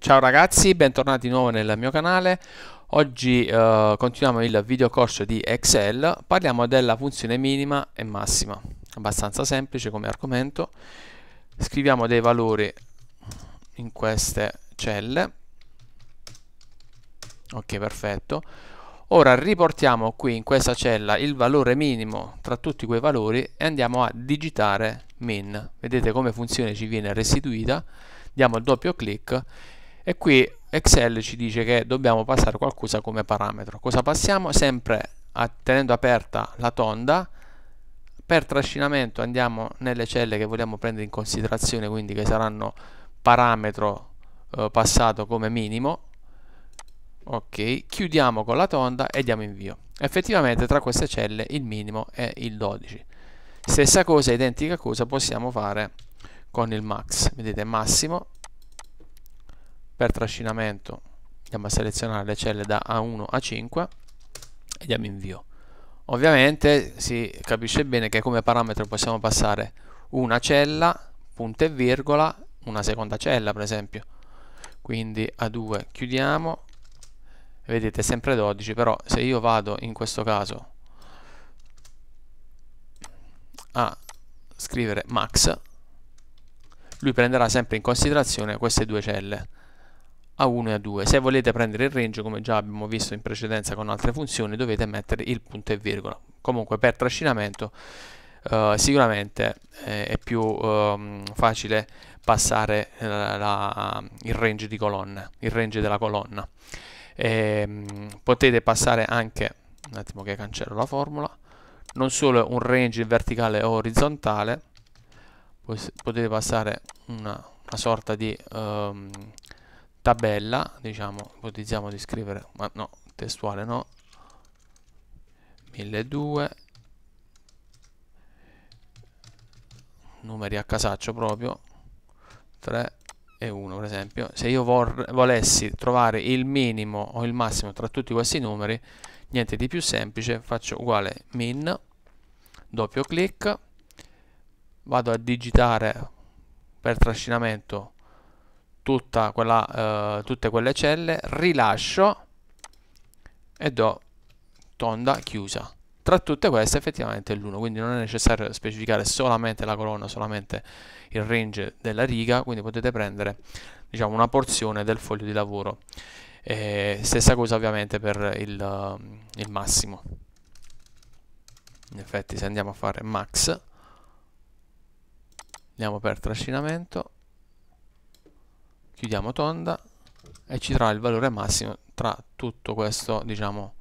Ciao ragazzi, bentornati di nuovo nel mio canale. Oggi eh, continuiamo il video corso di Excel, parliamo della funzione minima e massima, abbastanza semplice come argomento. Scriviamo dei valori in queste celle. Ok, perfetto. Ora riportiamo qui in questa cella il valore minimo tra tutti quei valori e andiamo a digitare min. Vedete come funzione ci viene restituita. Diamo il doppio clic e qui Excel ci dice che dobbiamo passare qualcosa come parametro. Cosa passiamo? Sempre tenendo aperta la tonda, per trascinamento andiamo nelle celle che vogliamo prendere in considerazione, quindi che saranno parametro eh, passato come minimo. Ok, chiudiamo con la tonda e diamo invio. Effettivamente tra queste celle il minimo è il 12. Stessa cosa, identica cosa possiamo fare con il max. Vedete, massimo per trascinamento andiamo a selezionare le celle da A1 a 5 e diamo invio ovviamente si capisce bene che come parametro possiamo passare una cella punto e virgola una seconda cella per esempio quindi A2 chiudiamo vedete sempre 12 però se io vado in questo caso a scrivere max lui prenderà sempre in considerazione queste due celle a1 e A2. Se volete prendere il range, come già abbiamo visto in precedenza con altre funzioni, dovete mettere il punto e virgola. Comunque per trascinamento eh, sicuramente eh, è più eh, facile passare eh, la, il range di colonna, il range della colonna. E, ehm, potete passare anche, un attimo che cancello la formula, non solo un range verticale o orizzontale, potete passare una, una sorta di... Um, tabella, diciamo, ipotizziamo di scrivere, ma no, testuale no, 1200, numeri a casaccio proprio, 3 e 1 per esempio, se io volessi trovare il minimo o il massimo tra tutti questi numeri, niente di più semplice, faccio uguale min, doppio clic, vado a digitare per trascinamento quella, eh, tutte quelle celle, rilascio e do tonda chiusa. Tra tutte queste effettivamente è l'1, quindi non è necessario specificare solamente la colonna, solamente il range della riga, quindi potete prendere diciamo, una porzione del foglio di lavoro. E stessa cosa ovviamente per il, eh, il massimo. In effetti se andiamo a fare max, andiamo per trascinamento, chiudiamo tonda e ci trarrà il valore massimo tra tutto questo diciamo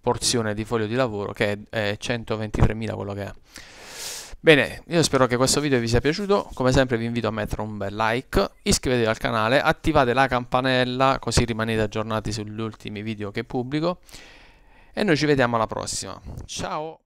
porzione di foglio di lavoro che è 123.000 quello che è Bene, io spero che questo video vi sia piaciuto, come sempre vi invito a mettere un bel like, iscrivetevi al canale, attivate la campanella così rimanete aggiornati sugli ultimi video che pubblico e noi ci vediamo alla prossima. Ciao!